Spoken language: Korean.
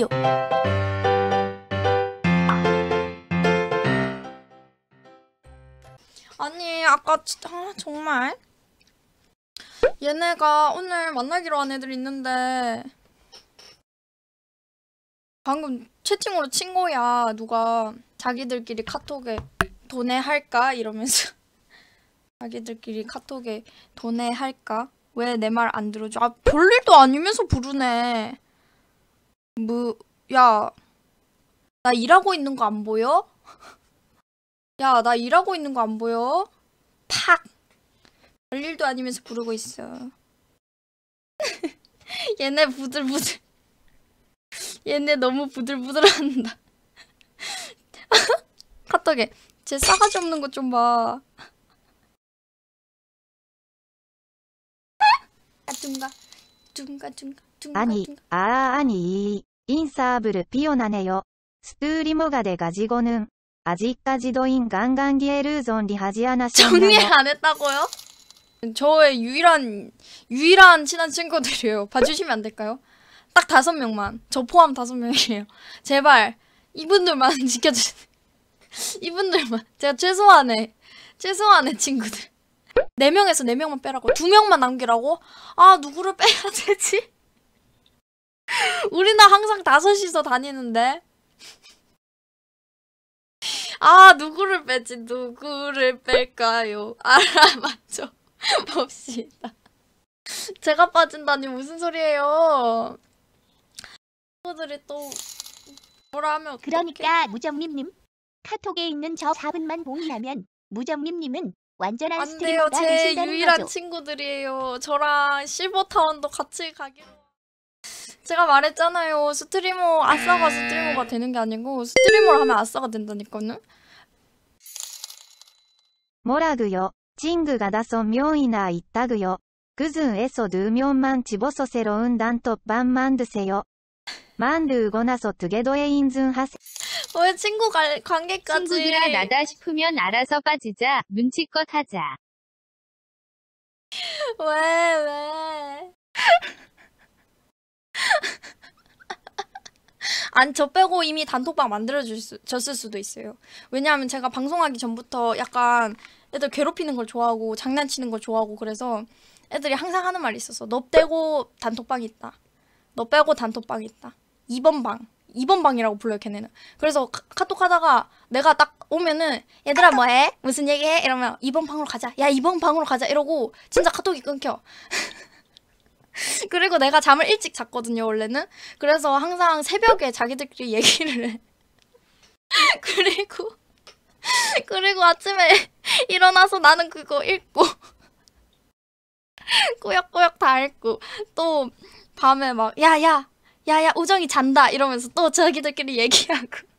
요 아니 아까 진짜 아, 정말 얘네가 오늘 만나기로 한 애들 있는데 방금 채팅으로 친 거야 누가 자기들끼리 카톡에 돈에 할까 이러면서 자기들끼리 카톡에 돈에 할까 왜 내 말 안 들어줘 아 별일도 아니면서 부르네 무, 야, 나 일하고 있는 거 안 보여? 야, 나 일하고 있는 거 안 보여? 팍! 별일도 아니면서 부르고 있어. 얘네 부들부들. 얘네 너무 부들부들한다. 카톡에 쟤 싸가지 없는 것좀 봐. 아, 둥가. 둥가, 둥가. 아니, 아, 아니. 인사블 피오나네요. 스트리모가 돼가지고는 아직까지도 인간간 기에르존 리하지않았 정리 안 했다고요? 저의 유일한 유일한 친한 친구들이에요. 봐주시면 안 될까요? 딱 다섯 명만. 저 포함 다섯 명이에요. 제발 이분들만 지켜주세요. 이분들만 제가 최소한의 최소한의 친구들. 네 명에서 네 명만 빼라고. 두 명만 남기라고? 아 누구를 빼야 되지? 우리나 항상 다섯이서 다니는데 아 누구를 빼지 누구를 뺄까요 알아맞죠 봅시다 제가 빠진다니 무슨 소리예요 친구들이 또 뭐라 면 그러니까 무정림님 카톡에 있는 저 4분만 봉인하면 무정림님은 완전한 스트리머가 되신다는 거죠. 안 돼요. 제 유일한 친구들이에요. 저랑 실버타운도 같이 가기로. 제가 말했잖아요. 스트리머 아싸가 스트리머가 되는 게 아니고 스트리머를 하면 아싸가 된다니까요. 뭐라구요 징그가 다소 묘이나 있다구요 그즈에서 두명만 집어서 새로운 단 톱반 만드세요. 만들고 나서 두개도에 인증하세. 왜 친구 갈, 관계까지? 친구들아 나다 싶으면 알아서 빠지자. 눈치껏 하자. 왜 왜? 안, 저 빼고 이미 단톡방 만들어졌을 수도 있어요. 왜냐하면 제가 방송하기 전부터 약간 애들 괴롭히는 걸 좋아하고 장난치는 걸 좋아하고 그래서 애들이 항상 하는 말이 있었어. 너 빼고 단톡방 있다. 너 빼고 단톡방 있다. 2번 방. 2번 방이라고 불러요, 걔네는. 그래서 카, 카톡 하다가 내가 딱 오면은 얘들아 뭐해? 무슨 얘기해? 이러면 2번 방으로 가자. 야, 2번 방으로 가자. 이러고 진짜 카톡이 끊겨. 그리고 내가 잠을 일찍 잤거든요 원래는 그래서 항상 새벽에 자기들끼리 얘기를 해 그리고 그리고 아침에 일어나서 나는 그거 읽고 꾸역꾸역 다 읽고 또 밤에 막 야야 야야 우정이 잔다 이러면서 또 자기들끼리 얘기하고